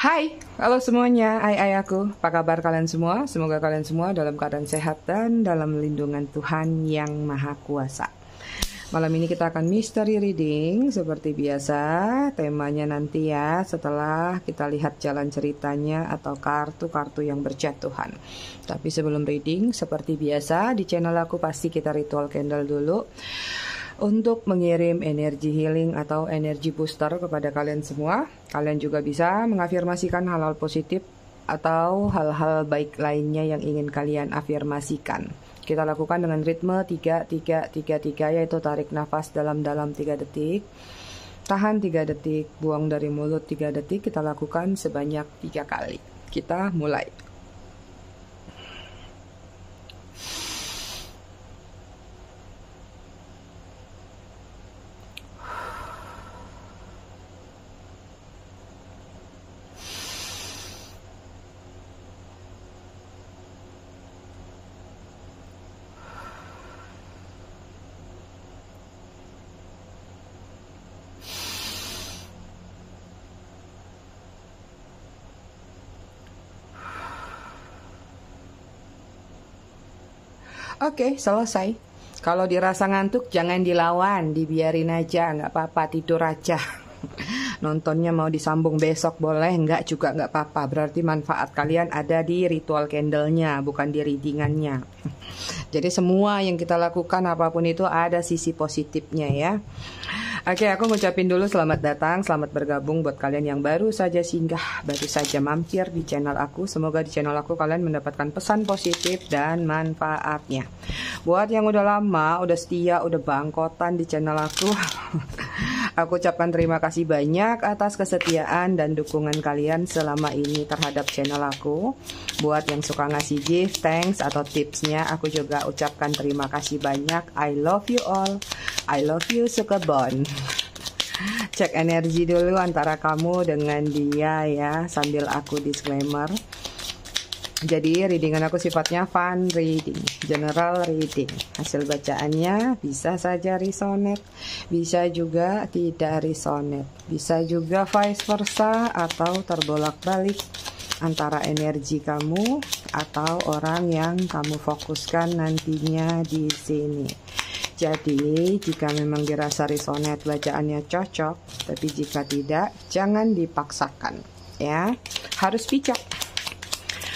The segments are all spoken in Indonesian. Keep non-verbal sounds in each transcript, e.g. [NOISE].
Hai, halo semuanya, ai ai aku. Apa kabar kalian semua? Semoga kalian semua dalam keadaan sehat dan dalam lindungan Tuhan yang Maha Kuasa. Malam ini kita akan mystery reading seperti biasa. Temanya nanti ya setelah kita lihat jalan ceritanya atau kartu-kartu yang berjatuhan. Tapi sebelum reading seperti biasa di channel aku pasti kita ritual candle dulu untuk mengirim energi healing atau energi booster kepada kalian semua. Kalian juga bisa mengafirmasikan hal-hal positif atau hal-hal baik lainnya yang ingin kalian afirmasikan. Kita lakukan dengan ritme 3 3 3 3 yaitu tarik nafas dalam-dalam 3 detik. Tahan 3 detik, buang dari mulut 3 detik, kita lakukan sebanyak 3 kali. Kita mulai. Oke, okay, selesai. Kalau dirasa ngantuk jangan dilawan, dibiarin aja, nggak apa-apa tidur aja. [LAUGHS] Nontonnya mau disambung besok boleh, nggak juga nggak apa-apa. Berarti manfaat kalian ada di ritual candlenya, bukan di readingannya. [LAUGHS] Jadi semua yang kita lakukan apapun itu ada sisi positifnya ya. Oke, aku ngucapin dulu selamat datang, selamat bergabung buat kalian yang baru saja singgah, baru saja mampir di channel aku. Semoga di channel aku kalian mendapatkan pesan positif dan manfaatnya. Buat yang udah lama, udah setia, udah bangkotan di channel aku, [LAUGHS] Aku ucapkan terima kasih banyak atas kesetiaan dan dukungan kalian selama ini terhadap channel aku. Buat yang suka ngasih gift, thanks atau tipsnya, aku juga ucapkan terima kasih banyak. I love you all. I love you Sukebon. [LAUGHS] Cek energi dulu antara kamu dengan dia ya, sambil aku disclaimer. Jadi readingan aku sifatnya fun reading, general reading. Hasil bacaannya bisa saja risonet, bisa juga tidak risonet, bisa juga vice versa atau terbolak-balik antara energi kamu atau orang yang kamu fokuskan nantinya di sini. Jadi, jika memang dirasa risonet bacaannya cocok, tapi jika tidak, jangan dipaksakan ya. Harus bijak.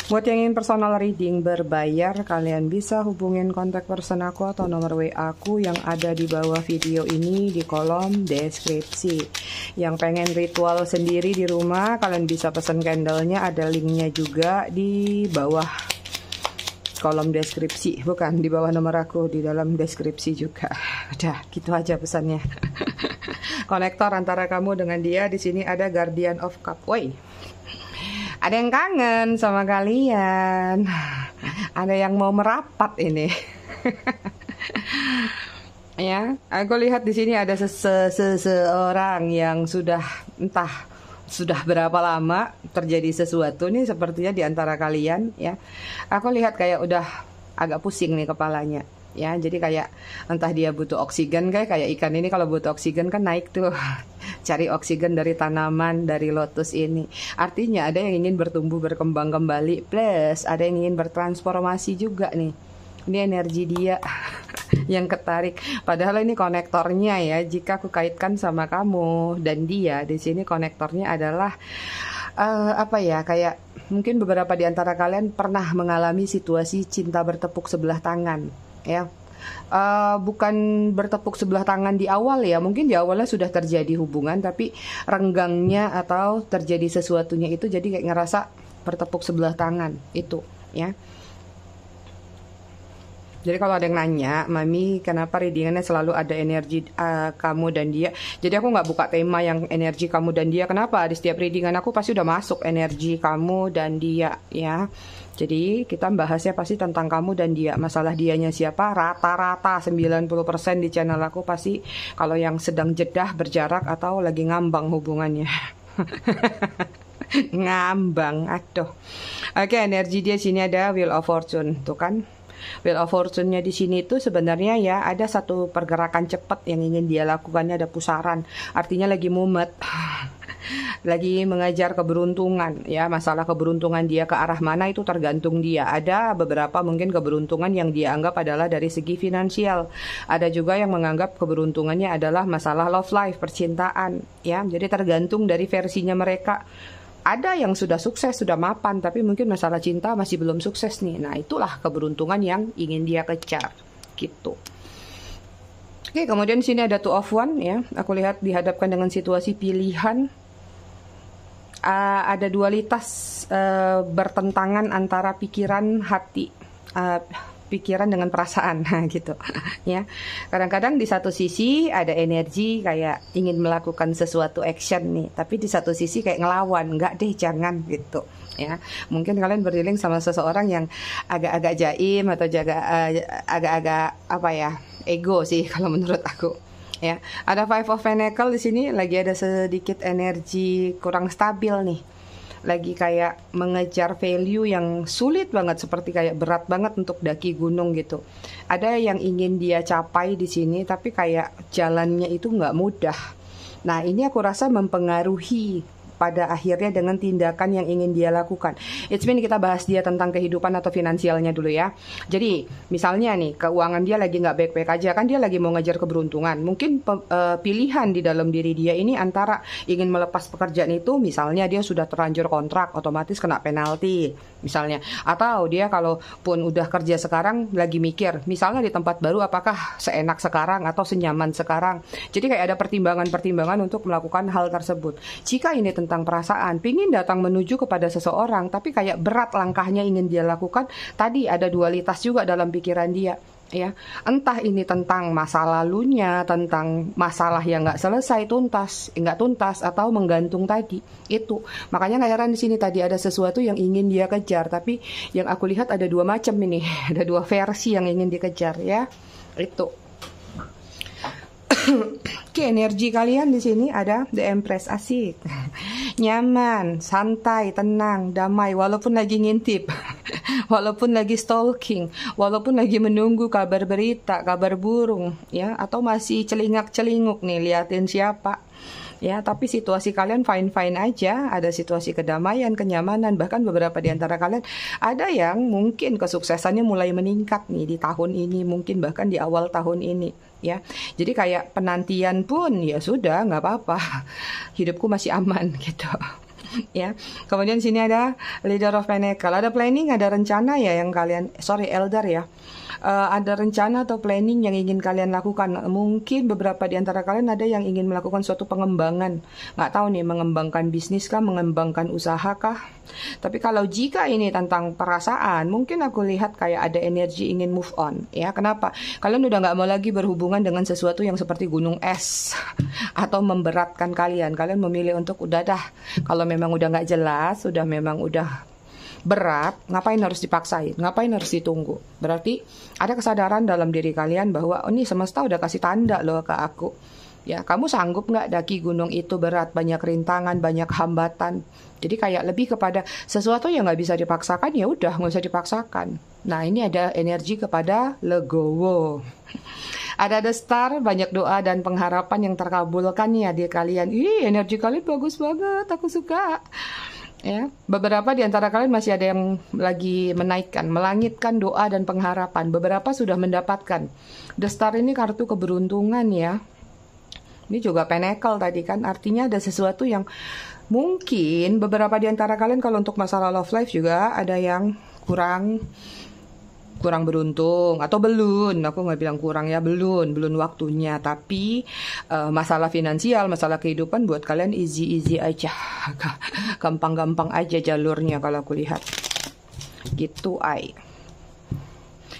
Buat yang ingin personal reading berbayar, kalian bisa hubungin kontak person aku atau nomor WA aku yang ada di bawah video ini di kolom deskripsi. Yang pengen ritual sendiri di rumah, kalian bisa pesan candlenya, ada linknya juga di bawah kolom deskripsi. Bukan, di bawah nomor aku, di dalam deskripsi juga. [LAUGHS] Udah, gitu aja pesannya. [LAUGHS] Konektor antara kamu dengan dia, di sini ada Guardian of Cup. Woi, ada yang kangen sama kalian. [LAUGHS] Ada yang mau merapat ini. [LAUGHS] ya, aku lihat di sini ada seseorang yang sudah entah sudah berapa lama terjadi sesuatu nih sepertinya di antara kalian ya. Aku lihat kayak udah agak pusing nih kepalanya ya jadi kayak entah dia butuh oksigen kayak kayak ikan ini kalau butuh oksigen kan naik tuh [LAUGHS] cari oksigen dari tanaman dari lotus ini artinya ada yang ingin bertumbuh berkembang kembali plus ada yang ingin bertransformasi juga nih ini energi dia [LAUGHS] yang ketarik padahal ini konektornya ya jika aku kaitkan sama kamu dan dia di sini konektornya adalah uh, apa ya kayak mungkin beberapa di antara kalian pernah mengalami situasi cinta bertepuk sebelah tangan ya uh, bukan bertepuk sebelah tangan di awal ya mungkin di awalnya sudah terjadi hubungan tapi renggangnya atau terjadi sesuatunya itu jadi kayak ngerasa bertepuk sebelah tangan itu ya jadi kalau ada yang nanya, mami kenapa readingannya selalu ada energi uh, kamu dan dia. Jadi aku nggak buka tema yang energi kamu dan dia. Kenapa? Di setiap readingan aku pasti udah masuk energi kamu dan dia ya. Jadi kita bahasnya pasti tentang kamu dan dia. Masalah dianya siapa? Rata-rata 90% di channel aku pasti kalau yang sedang jedah berjarak atau lagi ngambang hubungannya. [LAUGHS] ngambang, aduh. Oke, energi dia sini ada Wheel of Fortune, tuh kan? Wheel of Fortune-nya di sini itu sebenarnya ya ada satu pergerakan cepat yang ingin dia lakukannya ada pusaran. Artinya lagi mumet. [SIGHS] lagi mengajar keberuntungan ya masalah keberuntungan dia ke arah mana itu tergantung dia ada beberapa mungkin keberuntungan yang dia anggap adalah dari segi finansial ada juga yang menganggap keberuntungannya adalah masalah love life percintaan ya jadi tergantung dari versinya mereka ada yang sudah sukses, sudah mapan, tapi mungkin masalah cinta masih belum sukses nih. Nah, itulah keberuntungan yang ingin dia kejar. Gitu. Oke, kemudian di sini ada two of one ya. Aku lihat dihadapkan dengan situasi pilihan uh, ada dualitas uh, bertentangan antara pikiran hati uh, pikiran dengan perasaan [LAUGHS] nah, gitu [LAUGHS] ya kadang-kadang di satu sisi ada energi kayak ingin melakukan sesuatu action nih tapi di satu sisi kayak ngelawan nggak deh jangan gitu ya mungkin kalian berdiling sama seseorang yang agak-agak jaim atau jaga agak-agak apa ya ego sih [LAUGHS] kalau menurut aku Ya, ada Five of Pentacles di sini lagi ada sedikit energi kurang stabil nih. Lagi kayak mengejar value yang sulit banget seperti kayak berat banget untuk daki gunung gitu. Ada yang ingin dia capai di sini tapi kayak jalannya itu nggak mudah. Nah, ini aku rasa mempengaruhi pada akhirnya dengan tindakan yang ingin dia lakukan. It's mean kita bahas dia tentang kehidupan atau finansialnya dulu ya. Jadi misalnya nih keuangan dia lagi nggak baik-baik aja kan dia lagi mau ngejar keberuntungan. Mungkin pe, uh, pilihan di dalam diri dia ini antara ingin melepas pekerjaan itu misalnya dia sudah terlanjur kontrak otomatis kena penalti misalnya atau dia kalaupun udah kerja sekarang lagi mikir misalnya di tempat baru apakah seenak sekarang atau senyaman sekarang. Jadi kayak ada pertimbangan-pertimbangan untuk melakukan hal tersebut. Jika ini tentang tentang perasaan, pingin datang menuju kepada seseorang, tapi kayak berat langkahnya ingin dia lakukan. Tadi ada dualitas juga dalam pikiran dia ya entah ini tentang masa lalunya tentang masalah yang nggak selesai tuntas nggak tuntas atau menggantung tadi itu makanya nggak heran di sini tadi ada sesuatu yang ingin dia kejar tapi yang aku lihat ada dua macam ini [LAUGHS] ada dua versi yang ingin dikejar ya itu [COUGHS] Oke, energi kalian di sini ada The Empress asik. [LAUGHS] nyaman, santai, tenang, damai walaupun lagi ngintip, [LAUGHS] walaupun lagi stalking, walaupun lagi menunggu kabar berita, kabar burung ya atau masih celingak-celinguk nih liatin siapa ya tapi situasi kalian fine fine aja ada situasi kedamaian kenyamanan bahkan beberapa di antara kalian ada yang mungkin kesuksesannya mulai meningkat nih di tahun ini mungkin bahkan di awal tahun ini ya. Jadi kayak penantian pun ya sudah nggak apa-apa. [LAUGHS] Hidupku masih aman [LAUGHS] gitu. ya. Kemudian sini ada leader of pentacle ada planning, ada rencana ya yang kalian sorry elder ya uh, ada rencana atau planning yang ingin kalian lakukan. Mungkin beberapa di antara kalian ada yang ingin melakukan suatu pengembangan. Nggak tahu nih, mengembangkan bisnis kah, mengembangkan usaha kah. Tapi kalau jika ini tentang perasaan, mungkin aku lihat kayak ada energi ingin move on. Ya, kenapa? Kalian udah nggak mau lagi berhubungan dengan sesuatu yang seperti gunung es [LAUGHS] atau memberatkan kalian. Kalian memilih untuk udah dah. Kalau memang udah nggak jelas, sudah memang udah berat, ngapain harus dipaksain, ngapain harus ditunggu. Berarti ada kesadaran dalam diri kalian bahwa oh, ini semesta udah kasih tanda loh ke aku. Ya, kamu sanggup nggak daki gunung itu berat, banyak rintangan, banyak hambatan. Jadi kayak lebih kepada sesuatu yang nggak bisa dipaksakan ya udah nggak usah dipaksakan. Nah ini ada energi kepada legowo. [LAUGHS] Ada The Star, banyak doa dan pengharapan yang terkabulkan ya di kalian. Ih, energi kalian bagus banget, aku suka ya beberapa di antara kalian masih ada yang lagi menaikkan melangitkan doa dan pengharapan beberapa sudah mendapatkan the star ini kartu keberuntungan ya ini juga penekel tadi kan artinya ada sesuatu yang mungkin beberapa di antara kalian kalau untuk masalah love life juga ada yang kurang kurang beruntung atau belum aku nggak bilang kurang ya belum belum waktunya tapi uh, masalah finansial masalah kehidupan buat kalian easy easy aja [LAUGHS] gampang-gampang aja jalurnya kalau aku lihat gitu ay.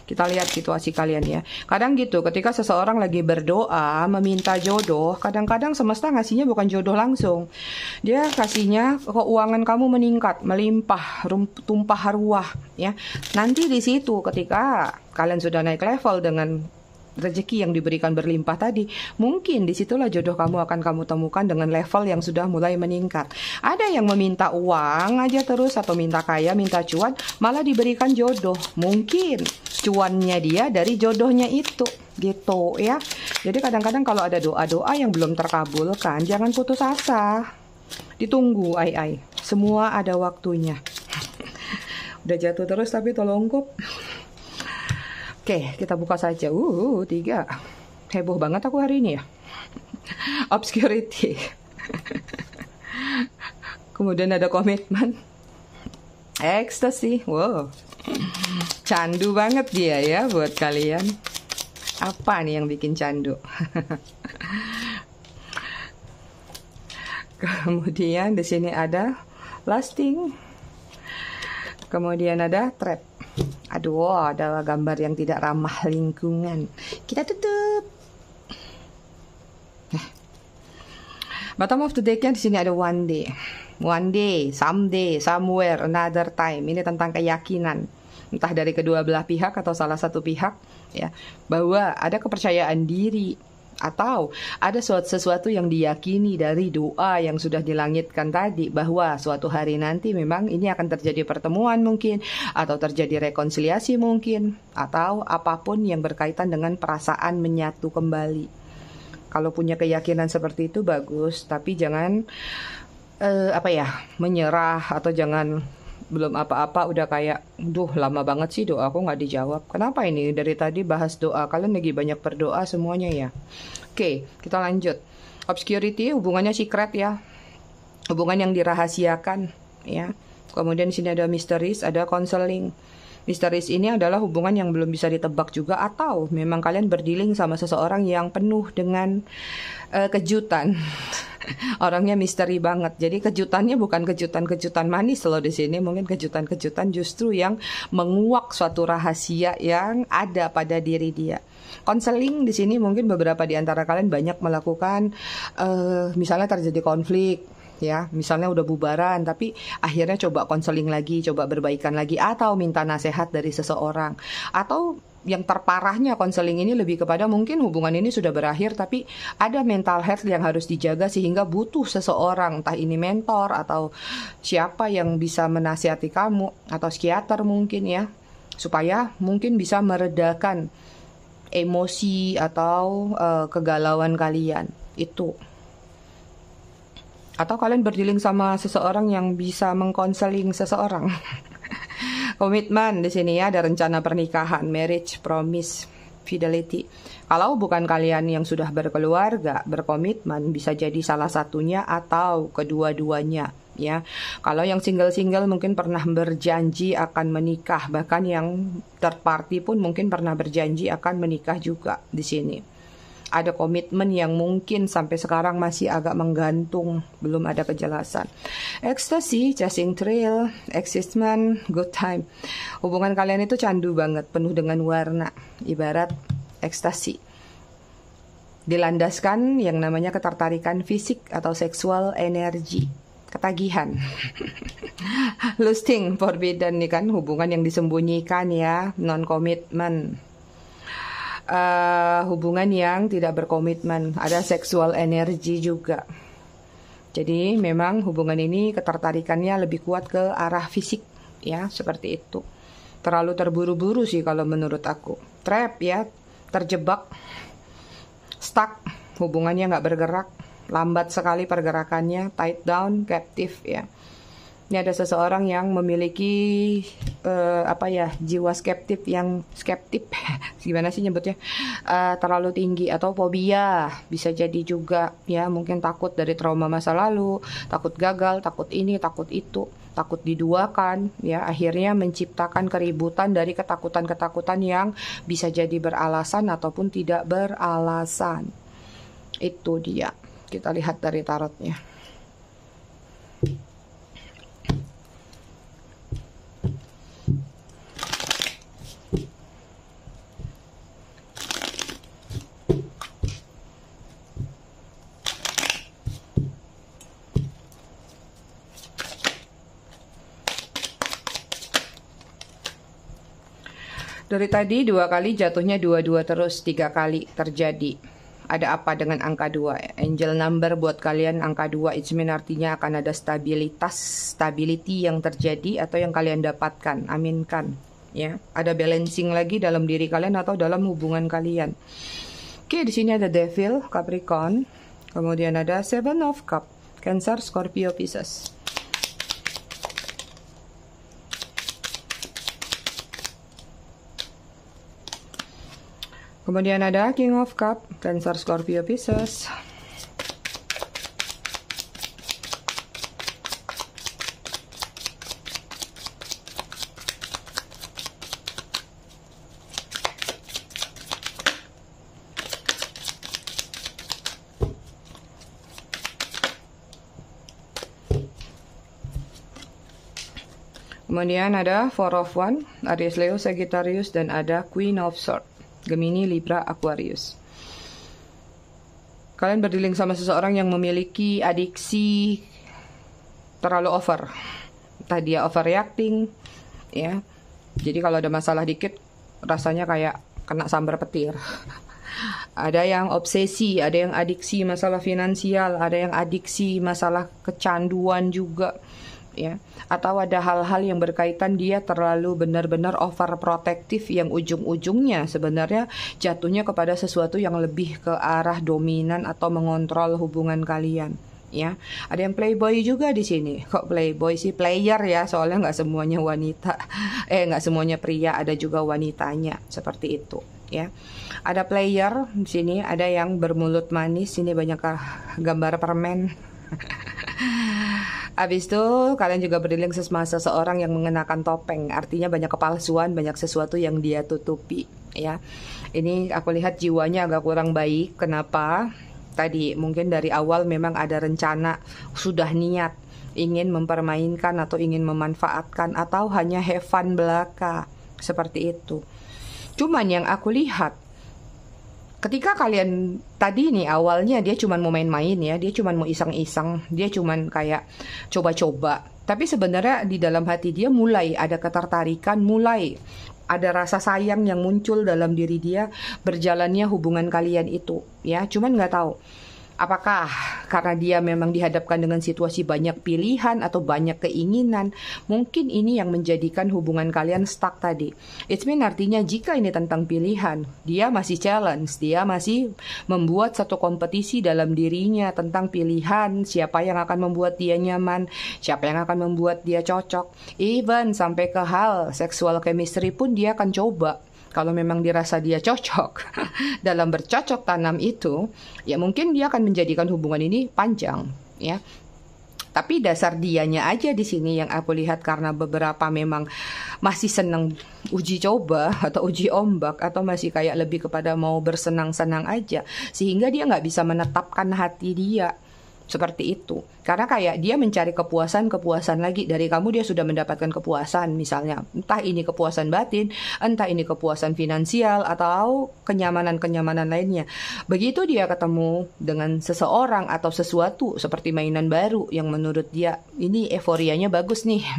Kita lihat situasi kalian ya. Kadang gitu, ketika seseorang lagi berdoa, meminta jodoh, kadang-kadang semesta ngasihnya bukan jodoh langsung. Dia kasihnya keuangan kamu meningkat, melimpah, tumpah ruah ya. Nanti di situ ketika kalian sudah naik level dengan rezeki yang diberikan berlimpah tadi, mungkin disitulah jodoh kamu akan kamu temukan dengan level yang sudah mulai meningkat. Ada yang meminta uang aja terus atau minta kaya, minta cuan, malah diberikan jodoh. Mungkin cuannya dia dari jodohnya itu gitu ya. Jadi kadang-kadang kalau ada doa-doa yang belum terkabulkan, jangan putus asa. Ditunggu ai ai. Semua ada waktunya. [LAUGHS] Udah jatuh terus tapi tolong kok. Oke, kita buka saja. Uh, tiga. Heboh banget aku hari ini ya. [LAUGHS] Obscurity. [LAUGHS] Kemudian ada komitmen. Ekstasi. Wow. Candu banget dia ya buat kalian. Apa nih yang bikin candu? [LAUGHS] Kemudian di sini ada lasting. Kemudian ada trap aduh adalah gambar yang tidak ramah lingkungan kita tutup nah. bottom of the decknya di sini ada one day one day someday somewhere another time ini tentang keyakinan entah dari kedua belah pihak atau salah satu pihak ya bahwa ada kepercayaan diri atau ada sesuatu yang diyakini dari doa yang sudah dilangitkan tadi bahwa suatu hari nanti memang ini akan terjadi pertemuan mungkin atau terjadi rekonsiliasi mungkin atau apapun yang berkaitan dengan perasaan menyatu kembali. Kalau punya keyakinan seperti itu bagus, tapi jangan eh, apa ya menyerah atau jangan belum apa-apa udah kayak duh lama banget sih doa aku nggak dijawab kenapa ini dari tadi bahas doa kalian lagi banyak berdoa semuanya ya oke kita lanjut obscurity hubungannya secret ya hubungan yang dirahasiakan ya kemudian di sini ada misteris ada counseling Misteris ini adalah hubungan yang belum bisa ditebak juga atau memang kalian berdiling sama seseorang yang penuh dengan uh, kejutan. [LAUGHS] Orangnya misteri banget. Jadi kejutannya bukan kejutan-kejutan manis loh di sini, mungkin kejutan-kejutan justru yang menguak suatu rahasia yang ada pada diri dia. Konseling di sini mungkin beberapa di antara kalian banyak melakukan uh, misalnya terjadi konflik ya misalnya udah bubaran tapi akhirnya coba konseling lagi coba berbaikan lagi atau minta nasihat dari seseorang atau yang terparahnya konseling ini lebih kepada mungkin hubungan ini sudah berakhir tapi ada mental health yang harus dijaga sehingga butuh seseorang entah ini mentor atau siapa yang bisa menasihati kamu atau psikiater mungkin ya supaya mungkin bisa meredakan emosi atau uh, kegalauan kalian itu atau kalian berdiling sama seseorang yang bisa mengkonseling seseorang. [LAUGHS] Komitmen di sini ya ada rencana pernikahan, marriage, promise, fidelity. Kalau bukan kalian yang sudah berkeluarga, berkomitmen bisa jadi salah satunya atau kedua-duanya ya. Kalau yang single-single mungkin pernah berjanji akan menikah, bahkan yang third party pun mungkin pernah berjanji akan menikah juga di sini ada komitmen yang mungkin sampai sekarang masih agak menggantung, belum ada kejelasan. Ecstasy, chasing trail, existment, good time. Hubungan kalian itu candu banget, penuh dengan warna, ibarat ekstasi. Dilandaskan yang namanya ketertarikan fisik atau seksual energi, ketagihan. [LAUGHS] Lusting, forbidden nih kan hubungan yang disembunyikan ya, non komitmen uh, hubungan yang tidak berkomitmen, ada seksual energi juga. Jadi memang hubungan ini ketertarikannya lebih kuat ke arah fisik ya, seperti itu. Terlalu terburu-buru sih kalau menurut aku. Trap ya, terjebak, stuck, hubungannya nggak bergerak, lambat sekali pergerakannya, tight down, captive ya ini ada seseorang yang memiliki uh, apa ya jiwa skeptif yang skeptif [LAUGHS] gimana sih nyebutnya uh, terlalu tinggi atau fobia bisa jadi juga ya mungkin takut dari trauma masa lalu takut gagal takut ini takut itu takut diduakan ya akhirnya menciptakan keributan dari ketakutan-ketakutan yang bisa jadi beralasan ataupun tidak beralasan itu dia kita lihat dari tarotnya Dari tadi dua kali jatuhnya dua-dua terus, tiga kali terjadi. Ada apa dengan angka dua? Angel number buat kalian angka dua, itu mean artinya akan ada stabilitas, stability yang terjadi atau yang kalian dapatkan, aminkan. Ya, ada balancing lagi dalam diri kalian atau dalam hubungan kalian. Oke, di sini ada Devil, Capricorn, kemudian ada Seven of Cup, Cancer, Scorpio, Pisces. Kemudian ada King of Cup, Cancer Scorpio Pisces. Kemudian ada Four of One, Aries Leo, Sagittarius, dan ada Queen of Swords. Gemini, Libra, Aquarius. Kalian berdiling sama seseorang yang memiliki adiksi terlalu over. Tadi dia overreacting, ya. Jadi kalau ada masalah dikit, rasanya kayak kena sambar petir. [LAUGHS] ada yang obsesi, ada yang adiksi masalah finansial, ada yang adiksi masalah kecanduan juga ya atau ada hal-hal yang berkaitan dia terlalu benar-benar overprotektif yang ujung-ujungnya sebenarnya jatuhnya kepada sesuatu yang lebih ke arah dominan atau mengontrol hubungan kalian ya ada yang playboy juga di sini kok playboy sih player ya soalnya nggak semuanya wanita [LAUGHS] eh nggak semuanya pria ada juga wanitanya seperti itu ya ada player di sini ada yang bermulut manis ini banyak gambar permen [LAUGHS] Habis itu kalian juga berdiling sesama seseorang yang mengenakan topeng, artinya banyak kepalsuan, banyak sesuatu yang dia tutupi, ya. Ini aku lihat jiwanya agak kurang baik. Kenapa? Tadi mungkin dari awal memang ada rencana, sudah niat ingin mempermainkan atau ingin memanfaatkan atau hanya have fun belaka seperti itu. Cuman yang aku lihat ketika kalian tadi nih awalnya dia cuman mau main-main ya, dia cuman mau iseng-iseng, dia cuman kayak coba-coba. Tapi sebenarnya di dalam hati dia mulai ada ketertarikan, mulai ada rasa sayang yang muncul dalam diri dia berjalannya hubungan kalian itu ya, cuman nggak tahu Apakah karena dia memang dihadapkan dengan situasi banyak pilihan atau banyak keinginan, mungkin ini yang menjadikan hubungan kalian stuck tadi. It's mean artinya jika ini tentang pilihan, dia masih challenge, dia masih membuat satu kompetisi dalam dirinya tentang pilihan, siapa yang akan membuat dia nyaman, siapa yang akan membuat dia cocok. Even sampai ke hal seksual chemistry pun dia akan coba kalau memang dirasa dia cocok [LAUGHS] dalam bercocok tanam itu, ya mungkin dia akan menjadikan hubungan ini panjang, ya. Tapi dasar dianya aja di sini yang aku lihat karena beberapa memang masih senang uji coba [LAUGHS] atau uji ombak atau masih kayak lebih kepada mau bersenang-senang aja sehingga dia nggak bisa menetapkan hati dia seperti itu. Karena kayak dia mencari kepuasan-kepuasan lagi dari kamu dia sudah mendapatkan kepuasan misalnya. Entah ini kepuasan batin, entah ini kepuasan finansial atau kenyamanan-kenyamanan lainnya. Begitu dia ketemu dengan seseorang atau sesuatu seperti mainan baru yang menurut dia ini euforianya bagus nih. [LAUGHS]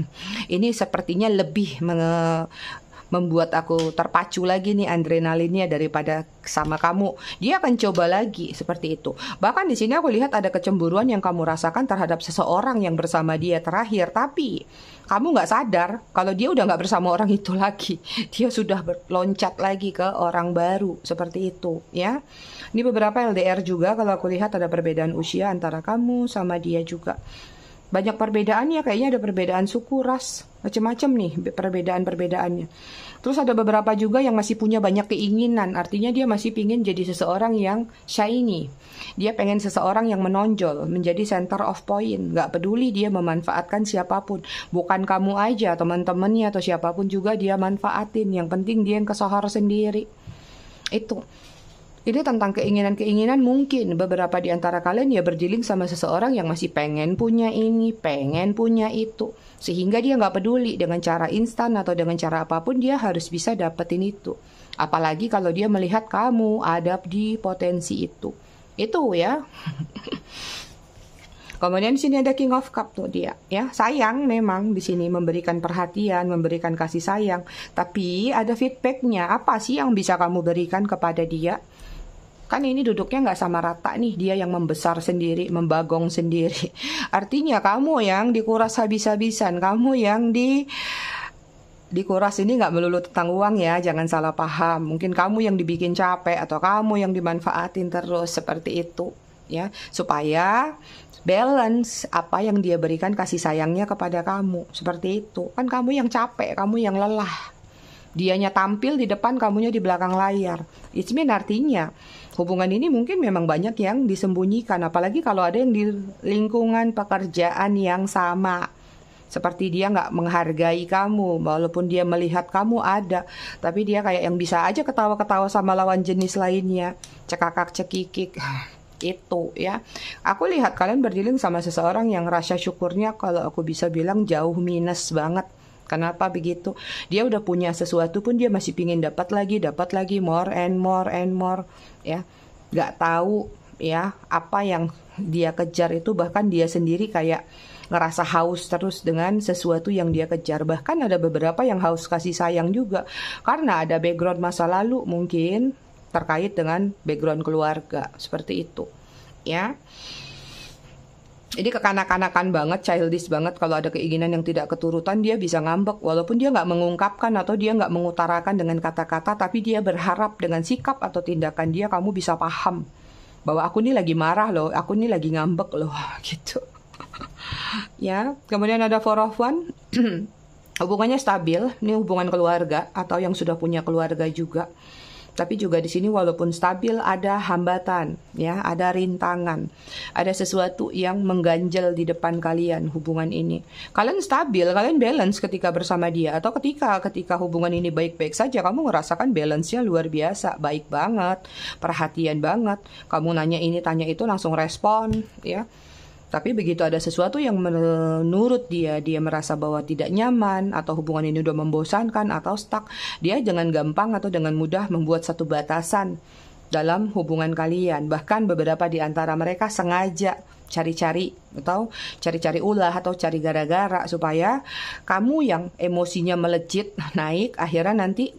Ini sepertinya lebih menge membuat aku terpacu lagi nih adrenalinnya daripada sama kamu. Dia akan coba lagi seperti itu. Bahkan di sini aku lihat ada kecemburuan yang kamu rasakan terhadap seseorang yang bersama dia terakhir, tapi kamu nggak sadar kalau dia udah nggak bersama orang itu lagi. [LAUGHS] Dia sudah loncat lagi ke orang baru seperti itu, ya. Ini beberapa LDR juga kalau aku lihat ada perbedaan usia antara kamu sama dia juga banyak perbedaannya kayaknya ada perbedaan suku ras macam-macam nih perbedaan perbedaannya terus ada beberapa juga yang masih punya banyak keinginan artinya dia masih pingin jadi seseorang yang shiny dia pengen seseorang yang menonjol menjadi center of point nggak peduli dia memanfaatkan siapapun bukan kamu aja teman-temannya atau siapapun juga dia manfaatin yang penting dia yang kesohor sendiri itu ini tentang keinginan-keinginan mungkin beberapa di antara kalian ya berjeling sama seseorang yang masih pengen punya ini, pengen punya itu. Sehingga dia nggak peduli dengan cara instan atau dengan cara apapun dia harus bisa dapetin itu. Apalagi kalau dia melihat kamu ada di potensi itu. Itu ya. [LAUGHS] Kemudian di sini ada King of Cup tuh dia, ya sayang memang di sini memberikan perhatian, memberikan kasih sayang, tapi ada feedbacknya apa sih yang bisa kamu berikan kepada dia? kan ini duduknya nggak sama rata nih dia yang membesar sendiri membagong sendiri [LAUGHS] artinya kamu yang dikuras habis-habisan kamu yang di dikuras ini nggak melulu tentang uang ya jangan salah paham mungkin kamu yang dibikin capek atau kamu yang dimanfaatin terus seperti itu ya supaya balance apa yang dia berikan kasih sayangnya kepada kamu seperti itu kan kamu yang capek kamu yang lelah dianya tampil di depan kamunya di belakang layar Itu mean artinya hubungan ini mungkin memang banyak yang disembunyikan, apalagi kalau ada yang di lingkungan pekerjaan yang sama. Seperti dia nggak menghargai kamu, walaupun dia melihat kamu ada, tapi dia kayak yang bisa aja ketawa-ketawa sama lawan jenis lainnya, cekakak cekikik [SIGHS] itu ya. Aku lihat kalian berdiling sama seseorang yang rasa syukurnya kalau aku bisa bilang jauh minus banget Kenapa begitu? Dia udah punya sesuatu pun dia masih pingin dapat lagi, dapat lagi, more and more and more, ya. Gak tahu ya apa yang dia kejar itu bahkan dia sendiri kayak ngerasa haus terus dengan sesuatu yang dia kejar bahkan ada beberapa yang haus kasih sayang juga karena ada background masa lalu mungkin terkait dengan background keluarga seperti itu ya jadi kekanak-kanakan banget, childish banget kalau ada keinginan yang tidak keturutan dia bisa ngambek walaupun dia nggak mengungkapkan atau dia nggak mengutarakan dengan kata-kata tapi dia berharap dengan sikap atau tindakan dia kamu bisa paham bahwa aku ini lagi marah loh, aku ini lagi ngambek loh [LAUGHS] gitu. ya, kemudian ada four of one. [CLEARS THROAT] hubungannya stabil, ini hubungan keluarga atau yang sudah punya keluarga juga tapi juga di sini walaupun stabil ada hambatan, ya, ada rintangan. Ada sesuatu yang mengganjal di depan kalian hubungan ini. Kalian stabil, kalian balance ketika bersama dia atau ketika ketika hubungan ini baik-baik saja kamu merasakan balance-nya luar biasa, baik banget, perhatian banget. Kamu nanya ini, tanya itu langsung respon, ya tapi begitu ada sesuatu yang menurut dia dia merasa bahwa tidak nyaman atau hubungan ini udah membosankan atau stuck, dia dengan gampang atau dengan mudah membuat satu batasan dalam hubungan kalian. Bahkan beberapa di antara mereka sengaja cari-cari atau cari-cari ulah atau cari gara-gara supaya kamu yang emosinya melejit [LAUGHS] naik akhirnya nanti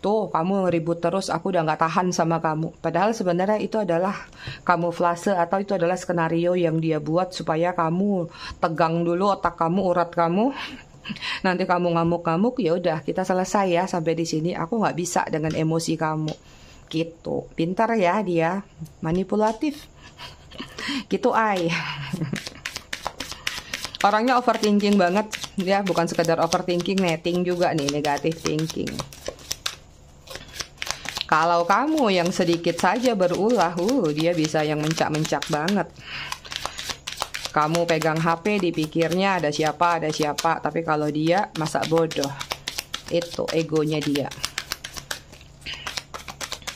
tuh kamu ribut terus aku udah nggak tahan sama kamu padahal sebenarnya itu adalah kamuflase atau itu adalah skenario yang dia buat supaya kamu tegang dulu otak kamu urat kamu nanti kamu ngamuk-ngamuk ya udah kita selesai ya sampai di sini aku nggak bisa dengan emosi kamu gitu pintar ya dia manipulatif gitu ay orangnya overthinking banget ya bukan sekedar overthinking netting juga nih negatif thinking kalau kamu yang sedikit saja berulah, uh, dia bisa yang mencak-mencak banget. Kamu pegang HP dipikirnya ada siapa, ada siapa. Tapi kalau dia, masa bodoh. Itu egonya dia.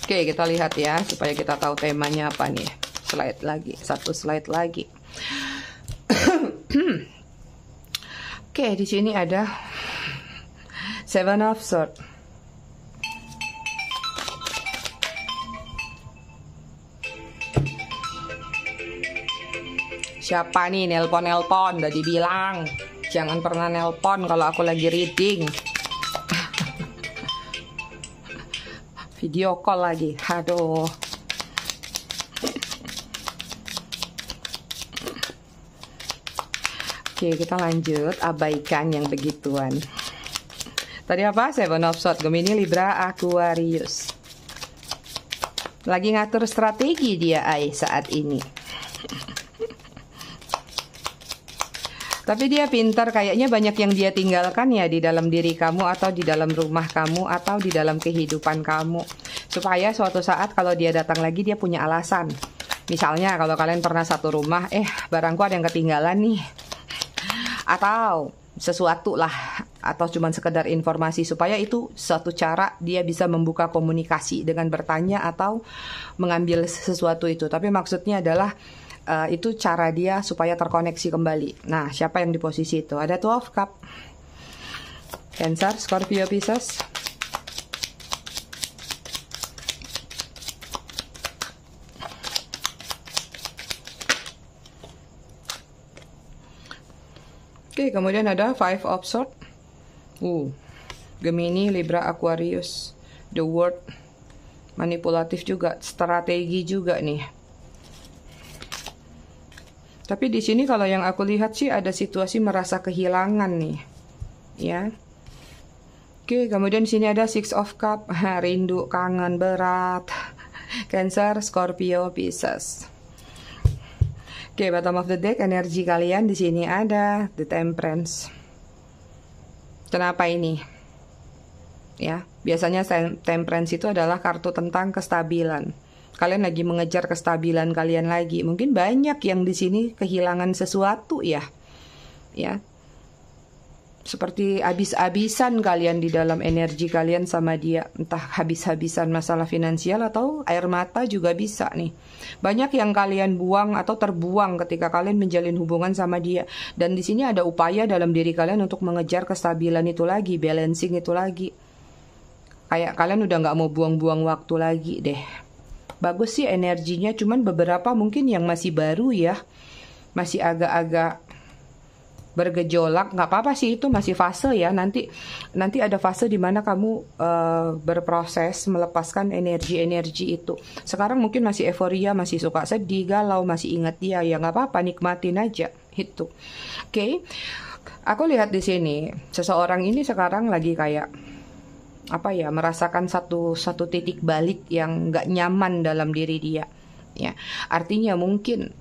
Oke, kita lihat ya, supaya kita tahu temanya apa nih. Slide lagi, satu slide lagi. [COUGHS] Oke, di sini ada Seven of Swords. Siapa nih nelpon-nelpon? Udah dibilang. Jangan pernah nelpon kalau aku lagi reading. [LAUGHS] Video call lagi. Aduh. Oke, kita lanjut. Abaikan yang begituan. Tadi apa? Seven of Swords, Gemini, Libra, Aquarius. Lagi ngatur strategi dia, Ai, saat ini. Tapi dia pintar, kayaknya banyak yang dia tinggalkan ya di dalam diri kamu atau di dalam rumah kamu atau di dalam kehidupan kamu. Supaya suatu saat kalau dia datang lagi dia punya alasan. Misalnya kalau kalian pernah satu rumah, eh barangku ada yang ketinggalan nih. Atau sesuatu lah atau cuma sekedar informasi supaya itu satu cara dia bisa membuka komunikasi dengan bertanya atau mengambil sesuatu itu. Tapi maksudnya adalah uh, itu cara dia supaya terkoneksi kembali. Nah, siapa yang di posisi itu? Ada 12 cup. Cancer, Scorpio, Pisces. Oke, okay, kemudian ada Five of Swords. Uh, Gemini, Libra, Aquarius. The World manipulatif juga, strategi juga nih tapi di sini kalau yang aku lihat sih ada situasi merasa kehilangan nih. Ya. Oke, kemudian di sini ada Six of Cup, [LAUGHS] rindu, kangen, berat. [LAUGHS] Cancer, Scorpio, Pisces. Oke, bottom of the deck energi kalian di sini ada The Temperance. Kenapa ini? Ya, biasanya Temperance itu adalah kartu tentang kestabilan kalian lagi mengejar kestabilan kalian lagi. Mungkin banyak yang di sini kehilangan sesuatu ya. Ya. Seperti habis-habisan kalian di dalam energi kalian sama dia, entah habis-habisan masalah finansial atau air mata juga bisa nih. Banyak yang kalian buang atau terbuang ketika kalian menjalin hubungan sama dia. Dan di sini ada upaya dalam diri kalian untuk mengejar kestabilan itu lagi, balancing itu lagi. Kayak kalian udah nggak mau buang-buang waktu lagi deh bagus sih energinya cuman beberapa mungkin yang masih baru ya masih agak-agak bergejolak nggak apa-apa sih itu masih fase ya nanti nanti ada fase dimana kamu uh, berproses melepaskan energi-energi itu sekarang mungkin masih euforia masih suka sedih galau masih ingat dia ya nggak apa-apa nikmatin aja itu oke okay. aku lihat di sini seseorang ini sekarang lagi kayak apa ya merasakan satu satu titik balik yang nggak nyaman dalam diri dia ya artinya mungkin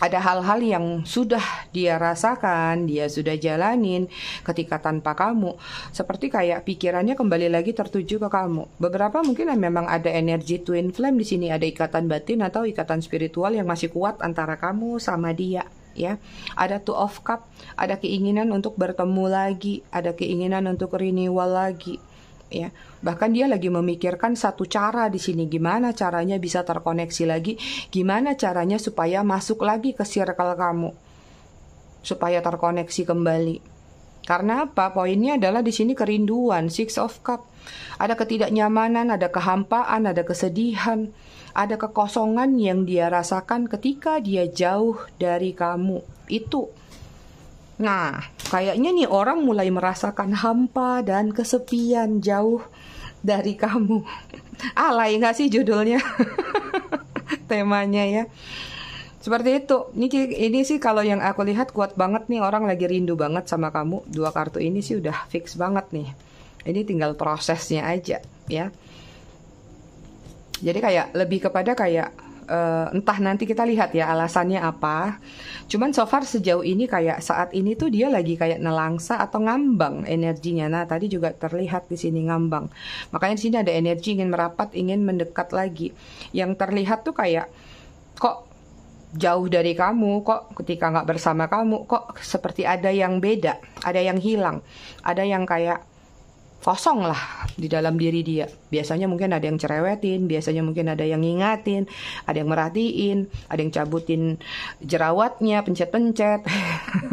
ada hal-hal yang sudah dia rasakan, dia sudah jalanin ketika tanpa kamu. Seperti kayak pikirannya kembali lagi tertuju ke kamu. Beberapa mungkin memang ada energi twin flame di sini, ada ikatan batin atau ikatan spiritual yang masih kuat antara kamu sama dia ya. Ada two of cup, ada keinginan untuk bertemu lagi, ada keinginan untuk renewal lagi ya bahkan dia lagi memikirkan satu cara di sini gimana caranya bisa terkoneksi lagi gimana caranya supaya masuk lagi ke circle kamu supaya terkoneksi kembali karena apa poinnya adalah di sini kerinduan six of cup ada ketidaknyamanan ada kehampaan ada kesedihan ada kekosongan yang dia rasakan ketika dia jauh dari kamu itu Nah, kayaknya nih orang mulai merasakan hampa dan kesepian jauh dari kamu. [LAUGHS] Alay nggak sih judulnya? [LAUGHS] Temanya ya. Seperti itu. Ini, ini sih kalau yang aku lihat kuat banget nih orang lagi rindu banget sama kamu. Dua kartu ini sih udah fix banget nih. Ini tinggal prosesnya aja ya. Jadi kayak lebih kepada kayak uh, entah nanti kita lihat ya alasannya apa. Cuman so far sejauh ini kayak saat ini tuh dia lagi kayak nelangsa atau ngambang energinya. Nah tadi juga terlihat di sini ngambang. Makanya di sini ada energi ingin merapat, ingin mendekat lagi. Yang terlihat tuh kayak kok jauh dari kamu kok ketika nggak bersama kamu kok seperti ada yang beda ada yang hilang ada yang kayak kosong lah di dalam diri dia. Biasanya mungkin ada yang cerewetin, biasanya mungkin ada yang ngingatin, ada yang merhatiin, ada yang cabutin jerawatnya, pencet-pencet,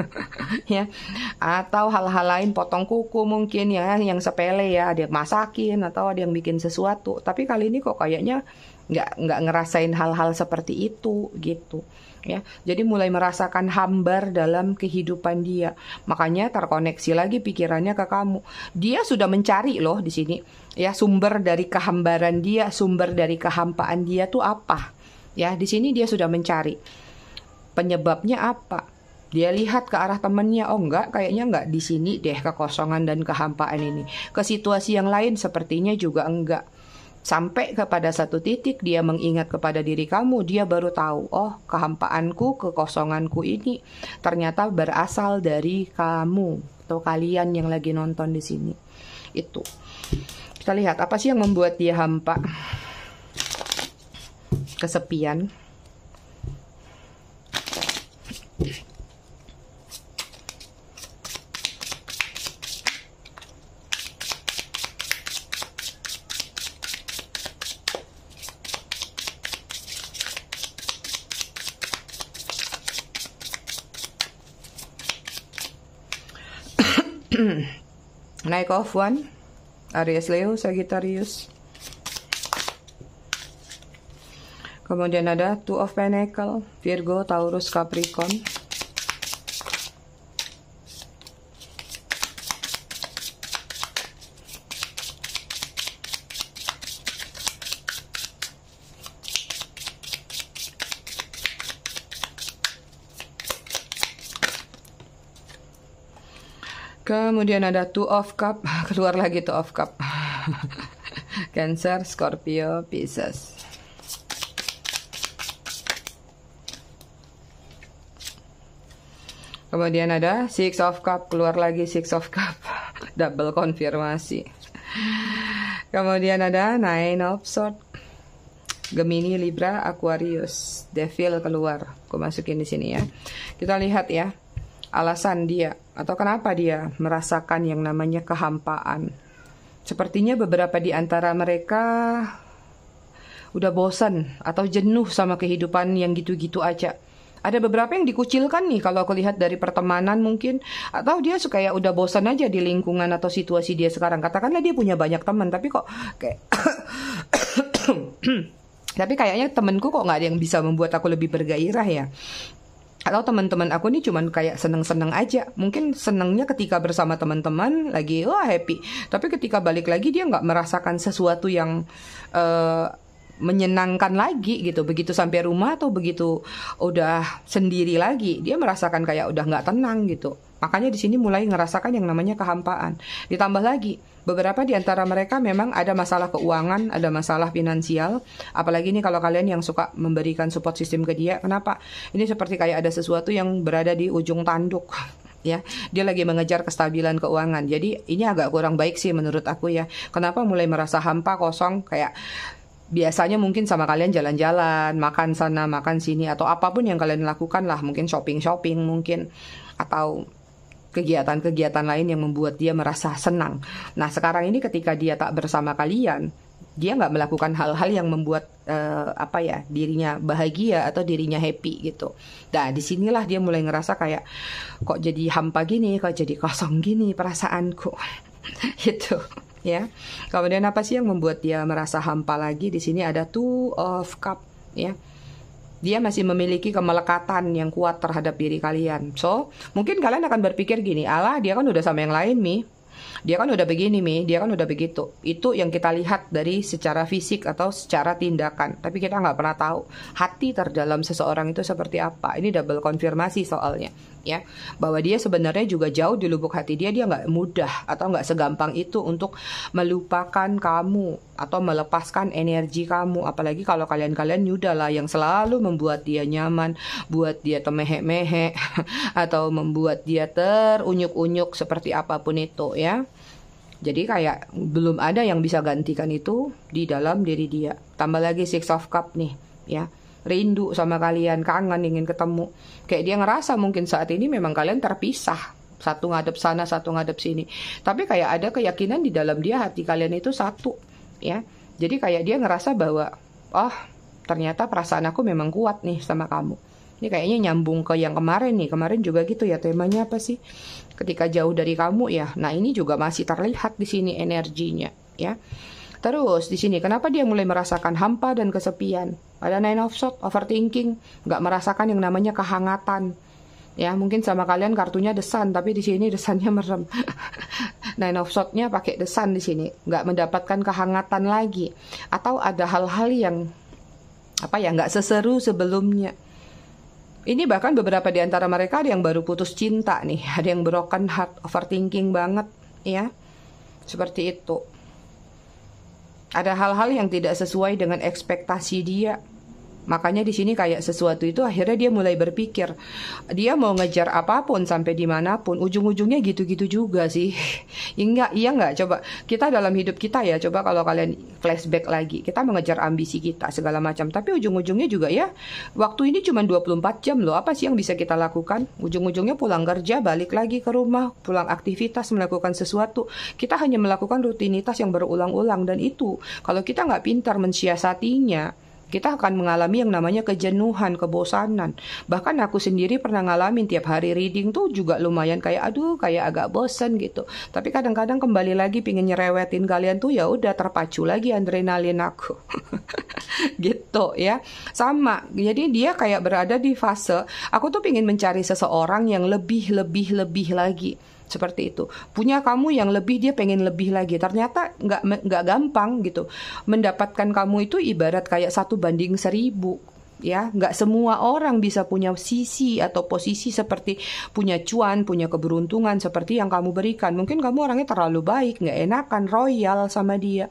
[LAUGHS] ya. Atau hal-hal lain, potong kuku mungkin ya, yang sepele ya, ada yang masakin atau ada yang bikin sesuatu. Tapi kali ini kok kayaknya nggak nggak ngerasain hal-hal seperti itu gitu ya. Jadi mulai merasakan hambar dalam kehidupan dia. Makanya terkoneksi lagi pikirannya ke kamu. Dia sudah mencari loh di sini ya sumber dari kehambaran dia, sumber dari kehampaan dia tuh apa? Ya, di sini dia sudah mencari. Penyebabnya apa? Dia lihat ke arah temennya, oh enggak, kayaknya enggak di sini deh kekosongan dan kehampaan ini. Ke situasi yang lain sepertinya juga enggak sampai kepada satu titik dia mengingat kepada diri kamu, dia baru tahu, oh kehampaanku, kekosonganku ini ternyata berasal dari kamu atau kalian yang lagi nonton di sini. Itu. Kita lihat apa sih yang membuat dia hampa? Kesepian. take off one Aries Leo Sagittarius kemudian ada Two of Pentacle Virgo Taurus Capricorn Kemudian ada Two of Cup, [LAUGHS] keluar lagi Two of Cup. [LAUGHS] Cancer, Scorpio, Pisces. Kemudian ada Six of Cup, keluar lagi Six of Cup. [LAUGHS] Double konfirmasi. Kemudian ada Nine of sword Gemini, Libra, Aquarius, Devil keluar. Aku masukin di sini ya. Kita lihat ya alasan dia atau kenapa dia merasakan yang namanya kehampaan. Sepertinya beberapa di antara mereka udah bosan atau jenuh sama kehidupan yang gitu-gitu aja. Ada beberapa yang dikucilkan nih kalau aku lihat dari pertemanan mungkin atau dia suka ya udah bosan aja di lingkungan atau situasi dia sekarang. Katakanlah dia punya banyak teman tapi kok kayak [COUGHS] [COUGHS] tapi kayaknya temenku kok nggak ada yang bisa membuat aku lebih bergairah ya kalau teman-teman aku ini cuman kayak seneng-seneng aja mungkin senengnya ketika bersama teman-teman lagi wah oh happy tapi ketika balik lagi dia nggak merasakan sesuatu yang uh, menyenangkan lagi gitu begitu sampai rumah atau begitu udah sendiri lagi dia merasakan kayak udah nggak tenang gitu makanya di sini mulai ngerasakan yang namanya kehampaan ditambah lagi beberapa di antara mereka memang ada masalah keuangan ada masalah finansial apalagi ini kalau kalian yang suka memberikan support sistem ke dia kenapa ini seperti kayak ada sesuatu yang berada di ujung tanduk ya. Dia lagi mengejar kestabilan keuangan. Jadi ini agak kurang baik sih menurut aku ya. Kenapa mulai merasa hampa, kosong kayak biasanya mungkin sama kalian jalan-jalan, makan sana, makan sini, atau apapun yang kalian lakukan lah, mungkin shopping-shopping mungkin, atau kegiatan-kegiatan lain yang membuat dia merasa senang. Nah sekarang ini ketika dia tak bersama kalian, dia nggak melakukan hal-hal yang membuat uh, apa ya dirinya bahagia atau dirinya happy gitu. Nah disinilah dia mulai ngerasa kayak kok jadi hampa gini, kok jadi kosong gini perasaanku [LAUGHS] gitu ya. Kemudian apa sih yang membuat dia merasa hampa lagi? Di sini ada two of cup ya. Dia masih memiliki kemelekatan yang kuat terhadap diri kalian. So, mungkin kalian akan berpikir gini, Allah dia kan udah sama yang lain, Mi." Dia kan udah begini, Mi. Dia kan udah begitu. Itu yang kita lihat dari secara fisik atau secara tindakan. Tapi kita nggak pernah tahu hati terdalam seseorang itu seperti apa. Ini double konfirmasi soalnya ya bahwa dia sebenarnya juga jauh di lubuk hati dia dia nggak mudah atau nggak segampang itu untuk melupakan kamu atau melepaskan energi kamu apalagi kalau kalian-kalian yuda yang selalu membuat dia nyaman buat dia temehe-mehe [LAUGHS] atau membuat dia terunyuk-unyuk seperti apapun itu ya jadi kayak belum ada yang bisa gantikan itu di dalam diri dia tambah lagi six of cup nih ya rindu sama kalian, kangen, ingin ketemu. Kayak dia ngerasa mungkin saat ini memang kalian terpisah. Satu ngadep sana, satu ngadep sini. Tapi kayak ada keyakinan di dalam dia hati kalian itu satu, ya. Jadi kayak dia ngerasa bahwa, oh ternyata perasaan aku memang kuat nih sama kamu. Ini kayaknya nyambung ke yang kemarin nih. Kemarin juga gitu ya temanya apa sih? Ketika jauh dari kamu ya. Nah, ini juga masih terlihat di sini energinya ya. Terus di sini kenapa dia mulai merasakan hampa dan kesepian? Pada nine of swords, overthinking, nggak merasakan yang namanya kehangatan. Ya mungkin sama kalian kartunya desan tapi di sini desannya merem. [LAUGHS] nine of swordsnya pakai desan di sini, nggak mendapatkan kehangatan lagi. Atau ada hal-hal yang apa ya nggak seseru sebelumnya. Ini bahkan beberapa di antara mereka ada yang baru putus cinta nih, ada yang broken heart, overthinking banget, ya. Seperti itu. Ada hal-hal yang tidak sesuai dengan ekspektasi dia. Makanya di sini kayak sesuatu itu akhirnya dia mulai berpikir dia mau ngejar apapun sampai dimanapun ujung-ujungnya gitu-gitu juga sih. Enggak, [LAUGHS] iya enggak iya coba kita dalam hidup kita ya coba kalau kalian flashback lagi kita mengejar ambisi kita segala macam tapi ujung-ujungnya juga ya waktu ini cuma 24 jam loh apa sih yang bisa kita lakukan ujung-ujungnya pulang kerja balik lagi ke rumah pulang aktivitas melakukan sesuatu kita hanya melakukan rutinitas yang berulang-ulang dan itu kalau kita nggak pintar mensiasatinya kita akan mengalami yang namanya kejenuhan, kebosanan. Bahkan aku sendiri pernah ngalamin tiap hari reading tuh juga lumayan kayak aduh kayak agak bosen gitu. Tapi kadang-kadang kembali lagi pingin nyerewetin kalian tuh ya udah terpacu lagi adrenalin aku. [LAUGHS] gitu ya. Sama. Jadi dia kayak berada di fase aku tuh pingin mencari seseorang yang lebih lebih lebih lagi seperti itu punya kamu yang lebih dia pengen lebih lagi ternyata nggak nggak gampang gitu mendapatkan kamu itu ibarat kayak satu banding seribu ya nggak semua orang bisa punya sisi atau posisi seperti punya cuan punya keberuntungan seperti yang kamu berikan mungkin kamu orangnya terlalu baik nggak enakan royal sama dia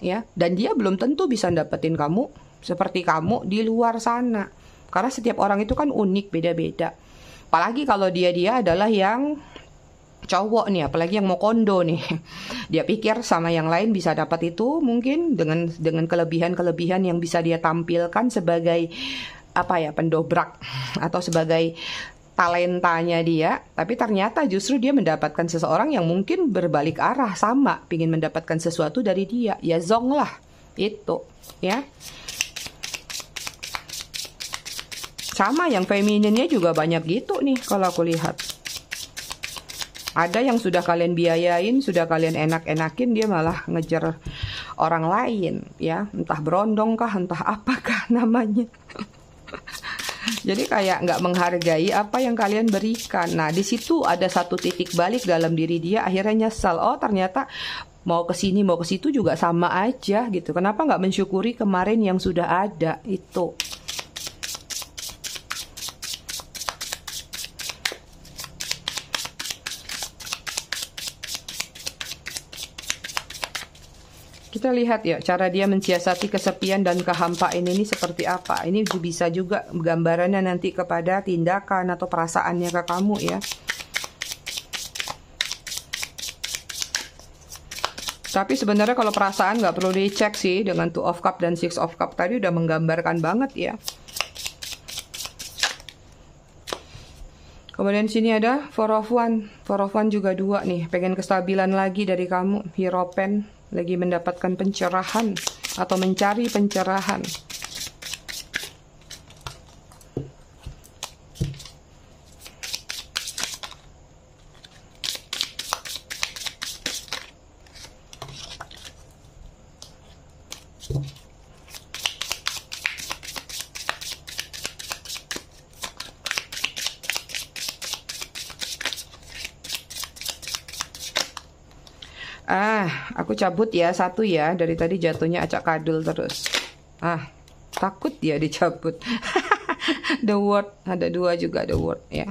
ya dan dia belum tentu bisa dapetin kamu seperti kamu di luar sana karena setiap orang itu kan unik beda-beda apalagi kalau dia dia adalah yang cowok nih apalagi yang mau kondo nih [LAUGHS] dia pikir sama yang lain bisa dapat itu mungkin dengan dengan kelebihan-kelebihan yang bisa dia tampilkan sebagai apa ya pendobrak atau sebagai talentanya dia, tapi ternyata justru dia mendapatkan seseorang yang mungkin berbalik arah sama, ingin mendapatkan sesuatu dari dia, ya zong lah itu, ya. Sama yang femininnya juga banyak gitu nih kalau aku lihat. Ada yang sudah kalian biayain, sudah kalian enak-enakin, dia malah ngejar orang lain, ya. Entah berondong kah, entah apakah [LAUGHS] namanya. Jadi kayak nggak menghargai apa yang kalian berikan. Nah, di situ ada satu titik balik dalam diri dia akhirnya nyesel. Oh, ternyata mau ke sini mau ke situ juga sama aja gitu. Kenapa nggak mensyukuri kemarin yang sudah ada itu? kita lihat ya cara dia mensiasati kesepian dan kehampaan ini seperti apa. Ini bisa juga gambarannya nanti kepada tindakan atau perasaannya ke kamu ya. Tapi sebenarnya kalau perasaan nggak perlu dicek sih dengan two of cup dan six of cup tadi udah menggambarkan banget ya. Kemudian sini ada four of one. Four of one juga dua nih. Pengen kestabilan lagi dari kamu. hero pen lagi mendapatkan pencerahan atau mencari pencerahan Ah, aku cabut ya satu ya. Dari tadi jatuhnya acak kadul terus. Ah, takut ya dicabut. [LAUGHS] the word ada dua juga the word ya.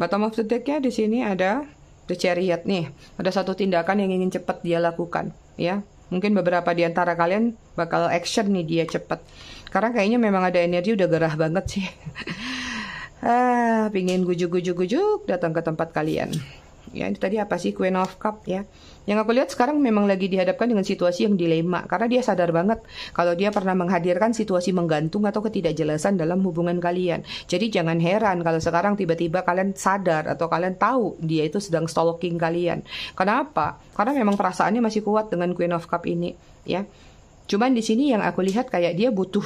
Bottom of the decknya di sini ada the chariot nih. Ada satu tindakan yang ingin cepat dia lakukan ya. Mungkin beberapa di antara kalian bakal action nih dia cepat. Karena kayaknya memang ada energi udah gerah banget sih. [LAUGHS] ah, pingin gujuk-gujuk-gujuk datang ke tempat kalian ya itu tadi apa sih Queen of Cup ya yang aku lihat sekarang memang lagi dihadapkan dengan situasi yang dilema karena dia sadar banget kalau dia pernah menghadirkan situasi menggantung atau ketidakjelasan dalam hubungan kalian jadi jangan heran kalau sekarang tiba-tiba kalian sadar atau kalian tahu dia itu sedang stalking kalian kenapa karena memang perasaannya masih kuat dengan Queen of Cup ini ya cuman di sini yang aku lihat kayak dia butuh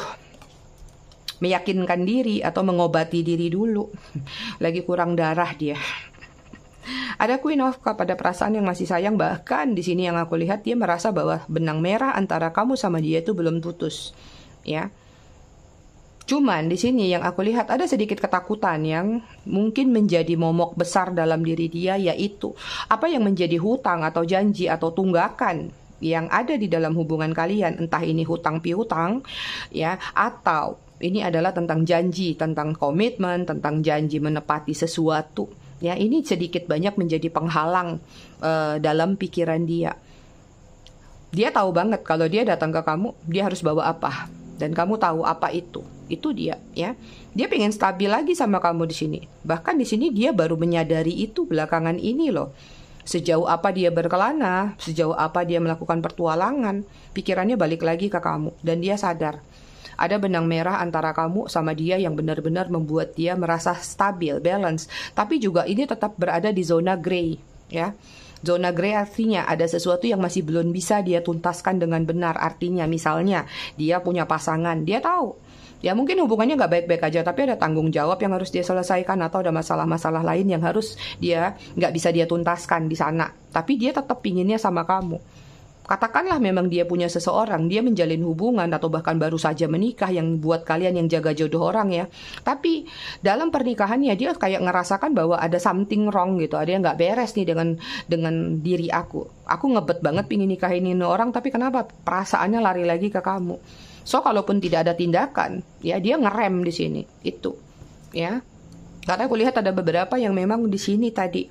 meyakinkan diri atau mengobati diri dulu. [LAUGHS] Lagi kurang darah dia. Ada Quinofka pada perasaan yang masih sayang bahkan di sini yang aku lihat dia merasa bahwa benang merah antara kamu sama dia itu belum putus. Ya. Cuman di sini yang aku lihat ada sedikit ketakutan yang mungkin menjadi momok besar dalam diri dia yaitu apa yang menjadi hutang atau janji atau tunggakan yang ada di dalam hubungan kalian entah ini hutang piutang ya atau ini adalah tentang janji, tentang komitmen, tentang janji menepati sesuatu Ya, ini sedikit banyak menjadi penghalang uh, dalam pikiran dia. Dia tahu banget kalau dia datang ke kamu, dia harus bawa apa dan kamu tahu apa itu. Itu dia, ya. Dia pengen stabil lagi sama kamu di sini. Bahkan di sini dia baru menyadari itu belakangan ini loh. Sejauh apa dia berkelana, sejauh apa dia melakukan pertualangan, pikirannya balik lagi ke kamu dan dia sadar ada benang merah antara kamu sama dia yang benar-benar membuat dia merasa stabil, balance. Tapi juga ini tetap berada di zona gray, ya. Zona grey artinya ada sesuatu yang masih belum bisa dia tuntaskan dengan benar. Artinya misalnya dia punya pasangan, dia tahu ya mungkin hubungannya nggak baik-baik aja tapi ada tanggung jawab yang harus dia selesaikan atau ada masalah-masalah lain yang harus dia nggak bisa dia tuntaskan di sana tapi dia tetap pinginnya sama kamu Katakanlah memang dia punya seseorang, dia menjalin hubungan atau bahkan baru saja menikah yang buat kalian yang jaga jodoh orang ya. Tapi dalam pernikahannya dia kayak ngerasakan bahwa ada something wrong gitu, ada yang nggak beres nih dengan dengan diri aku. Aku ngebet banget pingin nikahin ini orang, tapi kenapa perasaannya lari lagi ke kamu? So kalaupun tidak ada tindakan, ya dia ngerem di sini itu, ya. Karena aku lihat ada beberapa yang memang di sini tadi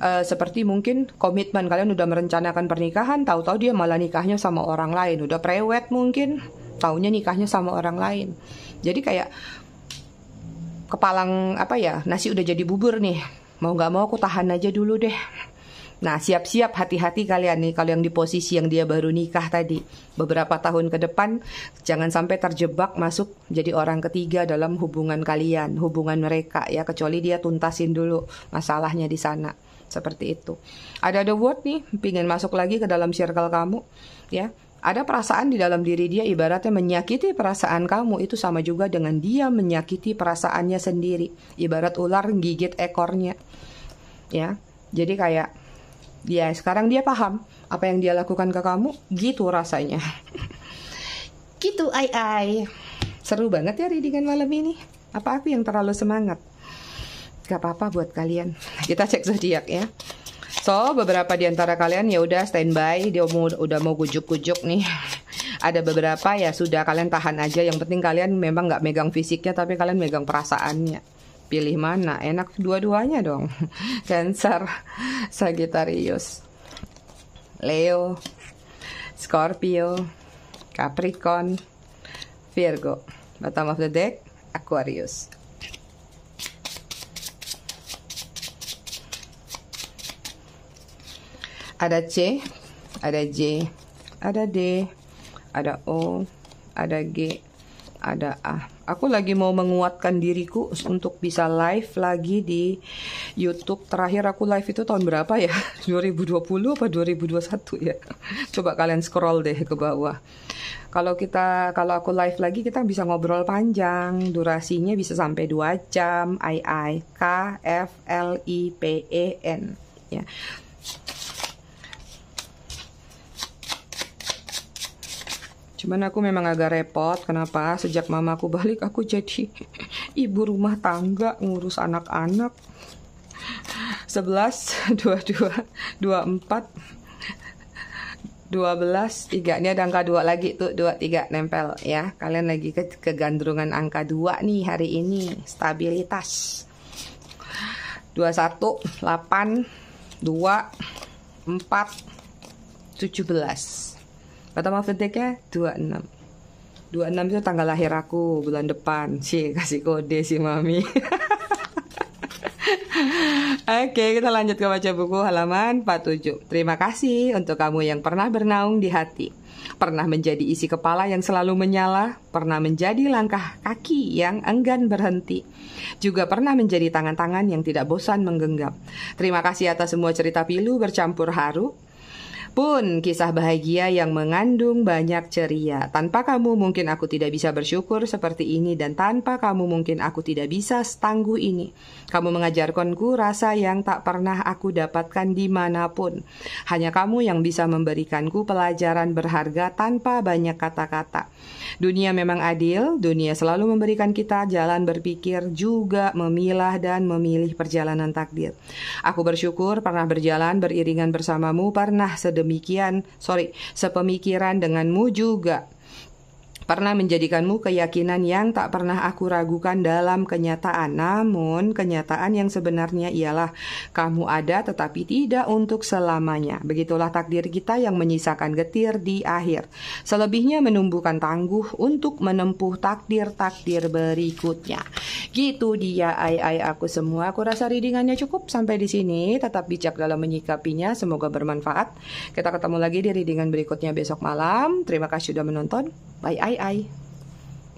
uh, seperti mungkin komitmen kalian udah merencanakan pernikahan tahu-tahu dia malah nikahnya sama orang lain udah prewed mungkin tahunya nikahnya sama orang lain jadi kayak kepalang apa ya nasi udah jadi bubur nih mau gak mau aku tahan aja dulu deh Nah, siap-siap hati-hati kalian nih kalau yang di posisi yang dia baru nikah tadi. Beberapa tahun ke depan jangan sampai terjebak masuk jadi orang ketiga dalam hubungan kalian, hubungan mereka ya kecuali dia tuntasin dulu masalahnya di sana seperti itu. Ada the word nih, pingin masuk lagi ke dalam circle kamu, ya. Ada perasaan di dalam diri dia ibaratnya menyakiti perasaan kamu itu sama juga dengan dia menyakiti perasaannya sendiri. Ibarat ular gigit ekornya. Ya. Jadi kayak dia ya, sekarang dia paham apa yang dia lakukan ke kamu, gitu rasanya. gitu ai ai. Seru banget ya readingan malam ini. Apa aku yang terlalu semangat? gak apa-apa buat kalian. [LAUGHS] Kita cek zodiak ya. So, beberapa di antara kalian ya udah standby, dia mau udah mau gujuk-gujuk nih. [LAUGHS] Ada beberapa ya sudah kalian tahan aja. Yang penting kalian memang nggak megang fisiknya, tapi kalian megang perasaannya. Pilih mana? Enak dua-duanya dong. [LAUGHS] Cancer, Sagittarius, Leo, Scorpio, Capricorn, Virgo. Bottom of the deck, Aquarius. ada C, ada J, ada D, ada O, ada G, ada A. Aku lagi mau menguatkan diriku untuk bisa live lagi di YouTube. Terakhir aku live itu tahun berapa ya? 2020 [LAUGHS] apa 2021 ya? Coba kalian scroll deh ke bawah. Kalau kita kalau aku live lagi kita bisa ngobrol panjang. Durasinya bisa sampai 2 jam. I I K F L I P E N ya. Cuman aku memang agak repot. Kenapa? Sejak mamaku balik aku jadi [LAUGHS] ibu rumah tangga ngurus anak-anak. 11, 22, 24, 12, 3. Ini ada angka 2 lagi tuh, 2, 3 nempel ya. Kalian lagi ke kegandrungan angka 2 nih hari ini. Stabilitas. 21, 8, 2, 4, 17. Kata Mafeteknya 26. 26 itu tanggal lahir aku bulan depan. Sih kasih kode si Mami. [LAUGHS] Oke, kita lanjut ke baca buku halaman 47. Terima kasih untuk kamu yang pernah bernaung di hati. Pernah menjadi isi kepala yang selalu menyala, pernah menjadi langkah kaki yang enggan berhenti. Juga pernah menjadi tangan-tangan yang tidak bosan menggenggam. Terima kasih atas semua cerita pilu bercampur haru, pun kisah bahagia yang mengandung banyak ceria. Tanpa kamu mungkin aku tidak bisa bersyukur seperti ini dan tanpa kamu mungkin aku tidak bisa setangguh ini. Kamu mengajarkanku rasa yang tak pernah aku dapatkan dimanapun. Hanya kamu yang bisa memberikanku pelajaran berharga tanpa banyak kata-kata. Dunia memang adil, dunia selalu memberikan kita jalan berpikir, juga memilah dan memilih perjalanan takdir. Aku bersyukur pernah berjalan beriringan bersamamu, pernah sedemikian, sorry, sepemikiran denganmu juga pernah menjadikanmu keyakinan yang tak pernah aku ragukan dalam kenyataan. Namun, kenyataan yang sebenarnya ialah kamu ada tetapi tidak untuk selamanya. Begitulah takdir kita yang menyisakan getir di akhir. Selebihnya menumbuhkan tangguh untuk menempuh takdir-takdir berikutnya. Gitu dia ai-ai aku semua. Aku rasa readingannya cukup sampai di sini. Tetap bijak dalam menyikapinya. Semoga bermanfaat. Kita ketemu lagi di readingan berikutnya besok malam. Terima kasih sudah menonton. Bye ai 哎。